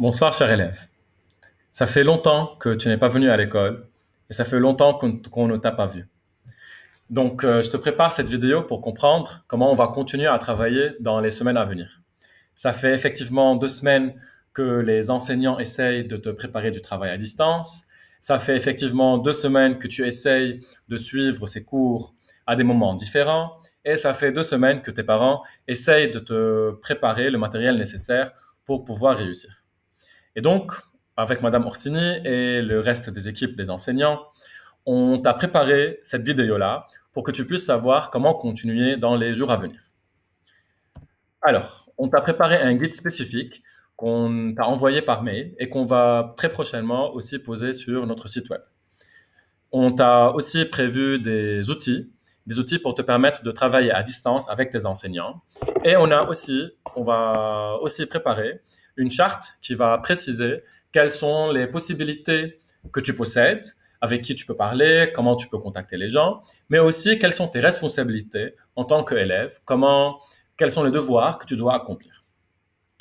Bonsoir, cher élève. Ça fait longtemps que tu n'es pas venu à l'école et ça fait longtemps qu'on ne t'a pas vu. Donc, euh, je te prépare cette vidéo pour comprendre comment on va continuer à travailler dans les semaines à venir. Ça fait effectivement deux semaines que les enseignants essayent de te préparer du travail à distance. Ça fait effectivement deux semaines que tu essayes de suivre ces cours à des moments différents. Et ça fait deux semaines que tes parents essayent de te préparer le matériel nécessaire pour pouvoir réussir. Et donc, avec Madame Orsini et le reste des équipes des enseignants, on t'a préparé cette vidéo-là pour que tu puisses savoir comment continuer dans les jours à venir. Alors, on t'a préparé un guide spécifique qu'on t'a envoyé par mail et qu'on va très prochainement aussi poser sur notre site web. On t'a aussi prévu des outils, des outils pour te permettre de travailler à distance avec tes enseignants. Et on a aussi, on va aussi préparer une charte qui va préciser quelles sont les possibilités que tu possèdes, avec qui tu peux parler, comment tu peux contacter les gens, mais aussi quelles sont tes responsabilités en tant qu'élève, comment, quels sont les devoirs que tu dois accomplir.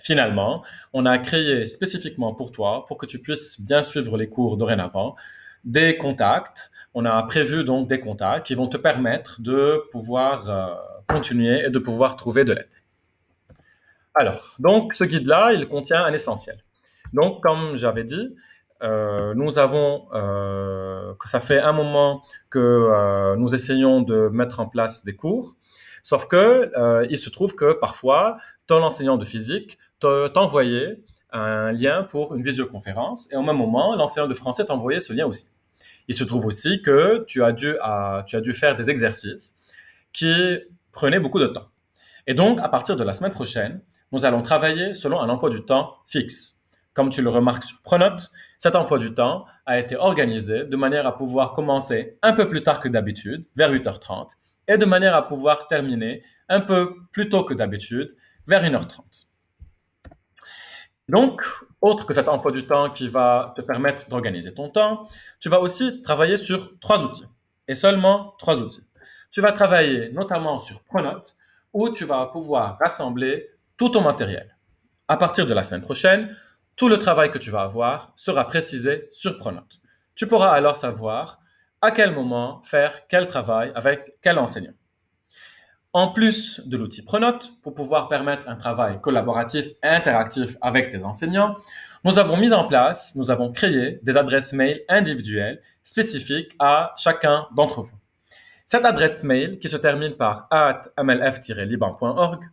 Finalement, on a créé spécifiquement pour toi, pour que tu puisses bien suivre les cours dorénavant, des contacts. On a prévu donc des contacts qui vont te permettre de pouvoir euh, continuer et de pouvoir trouver de l'aide. Alors, donc ce guide-là, il contient un essentiel. Donc, comme j'avais dit, euh, nous avons, euh, ça fait un moment que euh, nous essayons de mettre en place des cours, sauf que il se trouve que parfois, ton enseignant de physique t'envoyait un lien pour une visioconférence et en même moment, l'enseignant de français envoyé ce lien aussi. Il se trouve aussi que tu as dû, tu as dû faire des exercices qui prenaient beaucoup de temps. Et donc, à partir de la semaine prochaine, nous allons travailler selon un emploi du temps fixe. Comme tu le remarques sur Pronote, cet emploi du temps a été organisé de manière à pouvoir commencer un peu plus tard que d'habitude, vers 8h30, et de manière à pouvoir terminer un peu plus tôt que d'habitude, vers 1h30. Donc, autre que cet emploi du temps qui va te permettre d'organiser ton temps, tu vas aussi travailler sur trois outils, et seulement trois outils. Tu vas travailler notamment sur Pronote, où tu vas pouvoir rassembler tout ton matériel. À partir de la semaine prochaine, tout le travail que tu vas avoir sera précisé sur Pronote. Tu pourras alors savoir à quel moment faire quel travail avec quel enseignant. En plus de l'outil Pronote, pour pouvoir permettre un travail collaboratif et interactif avec tes enseignants, nous avons mis en place, nous avons créé des adresses mail individuelles spécifiques à chacun d'entre vous. Cette adresse mail qui se termine par at mlf-liban.org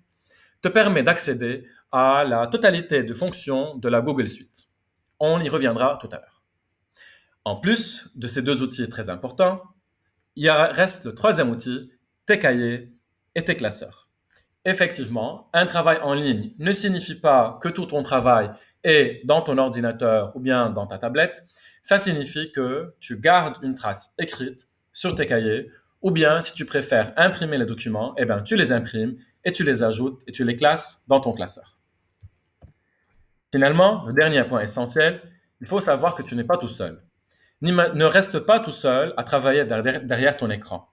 permet d'accéder à la totalité de fonctions de la Google Suite. On y reviendra tout à l'heure. En plus de ces deux outils très importants, il reste le troisième outil, tes cahiers et tes classeurs. Effectivement, un travail en ligne ne signifie pas que tout ton travail est dans ton ordinateur ou bien dans ta tablette. Ça signifie que tu gardes une trace écrite sur tes cahiers ou bien si tu préfères imprimer les documents, eh bien, tu les imprimes et tu les ajoutes et tu les classes dans ton classeur. Finalement, le dernier point essentiel, il faut savoir que tu n'es pas tout seul. Ne reste pas tout seul à travailler derrière ton écran.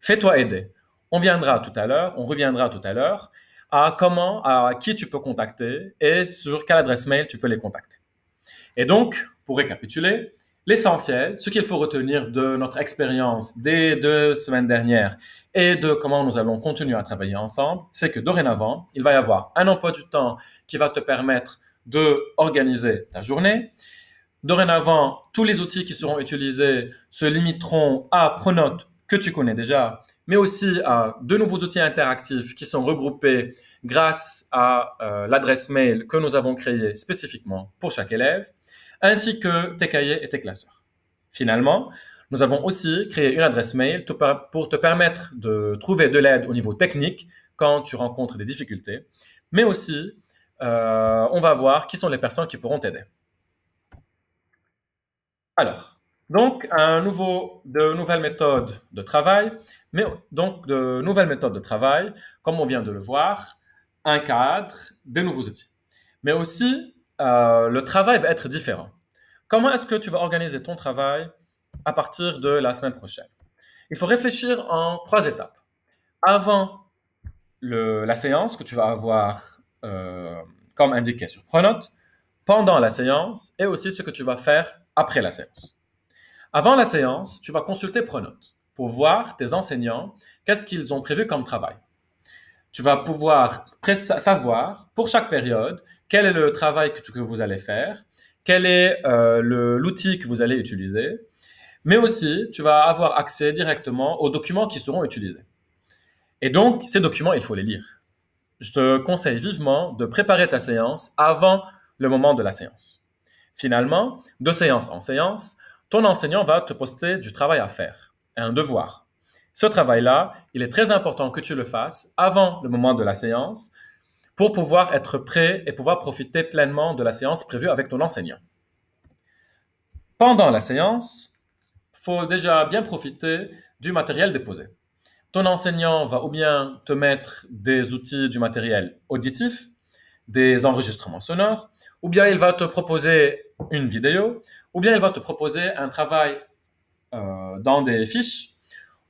Fais-toi aider. On viendra tout à l'heure, on reviendra tout à l'heure à comment, à qui tu peux contacter et sur quelle adresse mail tu peux les contacter. Et donc, pour récapituler, L'essentiel, ce qu'il faut retenir de notre expérience des deux semaines dernières et de comment nous allons continuer à travailler ensemble, c'est que dorénavant, il va y avoir un emploi du temps qui va te permettre de organiser ta journée. Dorénavant, tous les outils qui seront utilisés se limiteront à Pronote que tu connais déjà, mais aussi à de nouveaux outils interactifs qui sont regroupés grâce à euh, l'adresse mail que nous avons créée spécifiquement pour chaque élève ainsi que tes cahiers et tes classeurs. Finalement, nous avons aussi créé une adresse mail pour te permettre de trouver de l'aide au niveau technique quand tu rencontres des difficultés, mais aussi euh, on va voir qui sont les personnes qui pourront t'aider. Alors, donc un nouveau, de nouvelles méthodes de travail, mais donc de nouvelles méthodes de travail, comme on vient de le voir, un cadre, des nouveaux outils, mais aussi euh, le travail va être différent. Comment est-ce que tu vas organiser ton travail à partir de la semaine prochaine Il faut réfléchir en trois étapes. Avant la séance que tu vas avoir euh, comme indiqué sur Pronote, pendant la séance et aussi ce que tu vas faire après la séance. Avant la séance, tu vas consulter Pronote pour voir tes enseignants, qu'est-ce qu'ils ont prévu comme travail. Tu vas pouvoir savoir pour chaque période quel est le travail que, vous allez faire, quel est euh, l'outil que vous allez utiliser, mais aussi tu vas avoir accès directement aux documents qui seront utilisés. Et donc, ces documents, il faut les lire. Je te conseille vivement de préparer ta séance avant le moment de la séance. Finalement, de séance en séance, ton enseignant va te poster du travail à faire, un devoir. Ce travail-là, il est très important que tu le fasses avant le moment de la séance pour pouvoir être prêt et pouvoir profiter pleinement de la séance prévue avec ton enseignant. Pendant la séance, faut déjà bien profiter du matériel déposé. Ton enseignant va ou bien te mettre des outils du matériel auditif, des enregistrements sonores, ou bien il va te proposer une vidéo, ou bien il va te proposer un travail euh, dans des fiches,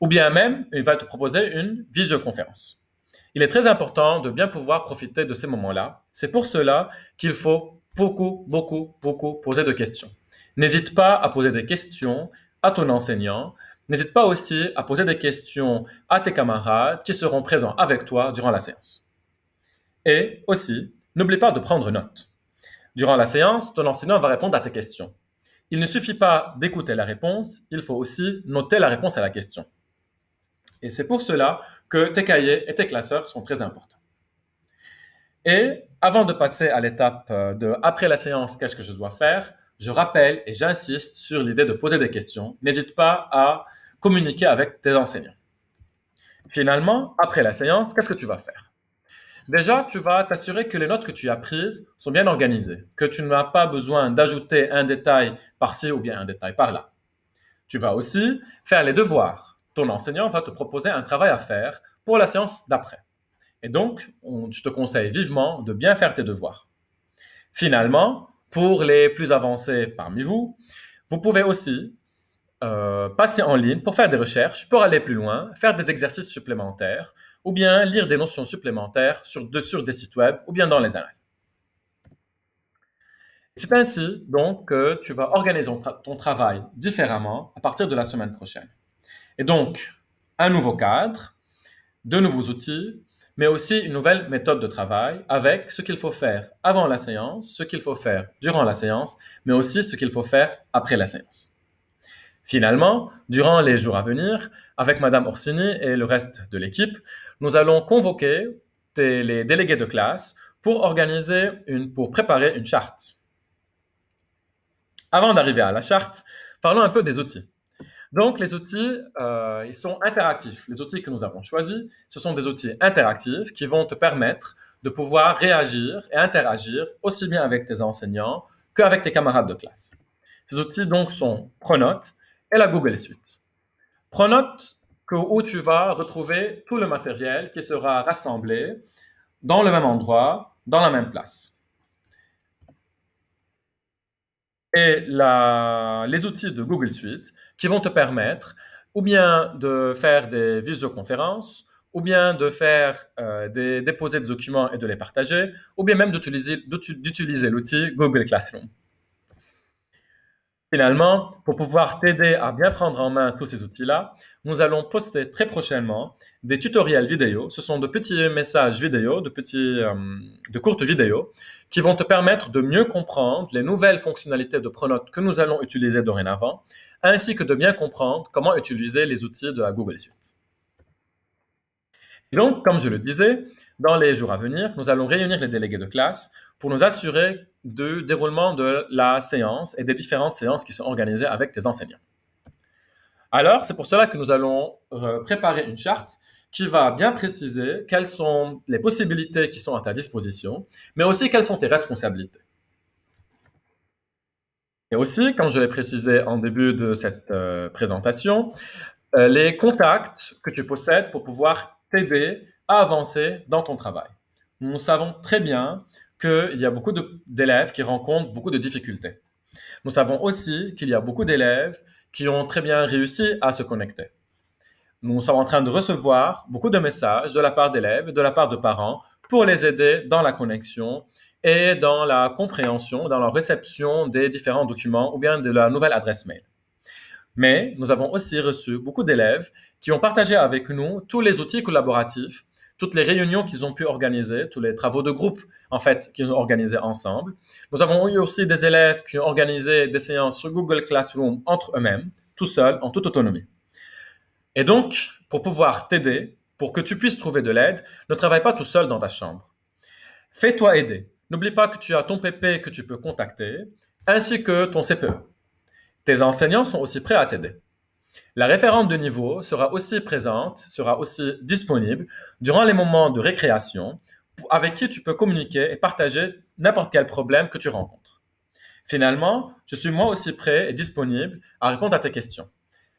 ou bien même il va te proposer une visioconférence. Il est très important de bien pouvoir profiter de ces moments-là. C'est pour cela qu'il faut beaucoup, beaucoup, beaucoup poser de questions. N'hésite pas à poser des questions à ton enseignant. N'hésite pas aussi à poser des questions à tes camarades qui seront présents avec toi durant la séance. Et aussi, n'oublie pas de prendre note. Durant la séance, ton enseignant va répondre à tes questions. Il ne suffit pas d'écouter la réponse, il faut aussi noter la réponse à la question. Et c'est pour cela que tes cahiers et tes classeurs sont très importants. Et avant de passer à l'étape euh, de après la séance, qu'est-ce que je dois faire Je rappelle et j'insiste sur l'idée de poser des questions. N'hésite pas à communiquer avec tes enseignants. Finalement, après la séance, qu'est-ce que tu vas faire Déjà, tu vas t'assurer que les notes que tu as prises sont bien organisées, que tu n'as pas besoin d'ajouter un détail par-ci ou bien un détail par-là. Tu vas aussi faire les devoirs ton enseignant va te proposer un travail à faire pour la séance d'après. Et donc, je te conseille vivement de bien faire tes devoirs. Finalement, pour les plus avancés parmi vous, vous pouvez aussi euh, passer en ligne pour faire des recherches, pour aller plus loin, faire des exercices supplémentaires, ou bien lire des notions supplémentaires sur, des sites web, ou bien dans les annales. C'est ainsi donc que tu vas organiser ton travail différemment à partir de la semaine prochaine. Et donc, un nouveau cadre, de nouveaux outils, mais aussi une nouvelle méthode de travail avec ce qu'il faut faire avant la séance, ce qu'il faut faire durant la séance, mais aussi ce qu'il faut faire après la séance. Finalement, durant les jours à venir, avec Madame Orsini et le reste de l'équipe, nous allons convoquer les délégués de classe pour organiser pour préparer une charte. Avant d'arriver à la charte, parlons un peu des outils. Donc, les outils, euh, ils sont interactifs. Les outils que nous avons choisis, ce sont des outils interactifs qui vont te permettre de pouvoir réagir et interagir aussi bien avec tes enseignants qu'avec tes camarades de classe. Ces outils donc sont Pronote et la Google Suite. Pronote, que, où tu vas retrouver tout le matériel qui sera rassemblé dans le même endroit, dans la même place. et les outils de Google Suite qui vont te permettre ou bien de faire des visioconférences, ou bien de faire euh, déposer des documents et de les partager, ou bien même d'utiliser l'outil Google Classroom. Finalement, pour pouvoir t'aider à bien prendre en main tous ces outils-là, nous allons poster très prochainement des tutoriels vidéo. Ce sont de petits messages vidéo, de petits, euh, de courtes vidéos qui vont te permettre de mieux comprendre les nouvelles fonctionnalités de Pronote que nous allons utiliser dorénavant, ainsi que de bien comprendre comment utiliser les outils de la Google Suite. donc, comme je le disais, dans les jours à venir, nous allons réunir les délégués de classe pour nous assurer du déroulement de la séance et des différentes séances qui sont organisées avec tes enseignants. Alors, c'est pour cela que nous allons euh, préparer une charte qui va bien préciser quelles sont les possibilités qui sont à ta disposition, mais aussi quelles sont tes responsabilités. Et aussi, comme je l'ai précisé en début de cette euh, présentation, euh, les contacts que tu possèdes pour pouvoir t'aider avancer dans ton travail. Nous savons très bien qu'il y a beaucoup d'élèves qui rencontrent beaucoup de difficultés. Nous savons aussi qu'il y a beaucoup d'élèves qui ont très bien réussi à se connecter. Nous sommes en train de recevoir beaucoup de messages de la part d'élèves, de la part de parents, pour les aider dans la connexion et dans la compréhension, dans la réception des différents documents ou bien de la nouvelle adresse mail. Mais nous avons aussi reçu beaucoup d'élèves qui ont partagé avec nous tous les outils collaboratifs toutes les réunions qu'ils ont pu organiser, tous les travaux de groupe, en fait, qu'ils ont organisés ensemble. Nous avons eu aussi des élèves qui ont organisé des séances sur Google Classroom entre eux-mêmes, tout seuls, en toute autonomie. Et donc, pour pouvoir t'aider, pour que tu puisses trouver de l'aide, ne travaille pas tout seul dans ta chambre. Fais-toi aider. N'oublie pas que tu as ton PP que tu peux contacter, ainsi que ton CPE. Tes enseignants sont aussi prêts à t'aider. La référente de niveau sera aussi présente, sera aussi disponible durant les moments de récréation avec qui tu peux communiquer et partager n'importe quel problème que tu rencontres. Finalement, je suis moi aussi prêt et disponible à répondre à tes questions.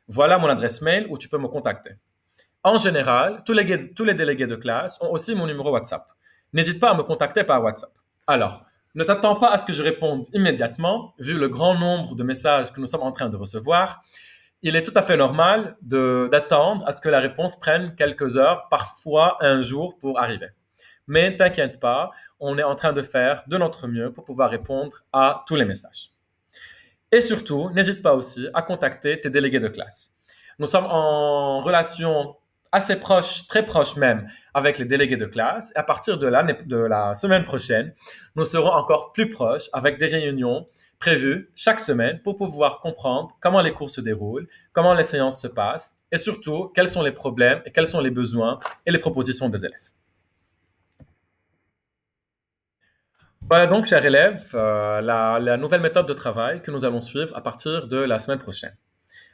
Voilà mon adresse mail où tu peux me contacter. En général, tous les, tous les délégués de classe ont aussi mon numéro WhatsApp. N'hésite pas à me contacter par WhatsApp. Alors, ne t'attends pas à ce que je réponde immédiatement, vu le grand nombre de messages que nous sommes en train de recevoir il est tout à fait normal d'attendre à ce que la réponse prenne quelques heures, parfois un jour pour arriver. Mais t'inquiète pas, on est en train de faire de notre mieux pour pouvoir répondre à tous les messages. Et surtout, n'hésite pas aussi à contacter tes délégués de classe. Nous sommes en relation assez proche, très proche même, avec les délégués de classe. À partir de, de la semaine prochaine, nous serons encore plus proches avec des réunions prévues chaque semaine pour pouvoir comprendre comment les cours se déroulent, comment les séances se passent et surtout quels sont les problèmes et quels sont les besoins et les propositions des élèves. Voilà donc, chers élèves, euh, la, nouvelle méthode de travail que nous allons suivre à partir de la semaine prochaine.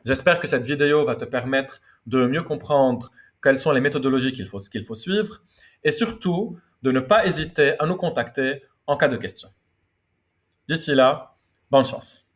J'espère que cette vidéo va te permettre de mieux comprendre quelles sont les méthodologies qu'il faut, faut suivre et surtout de ne pas hésiter à nous contacter en cas de questions. D'ici là, Bonne chance.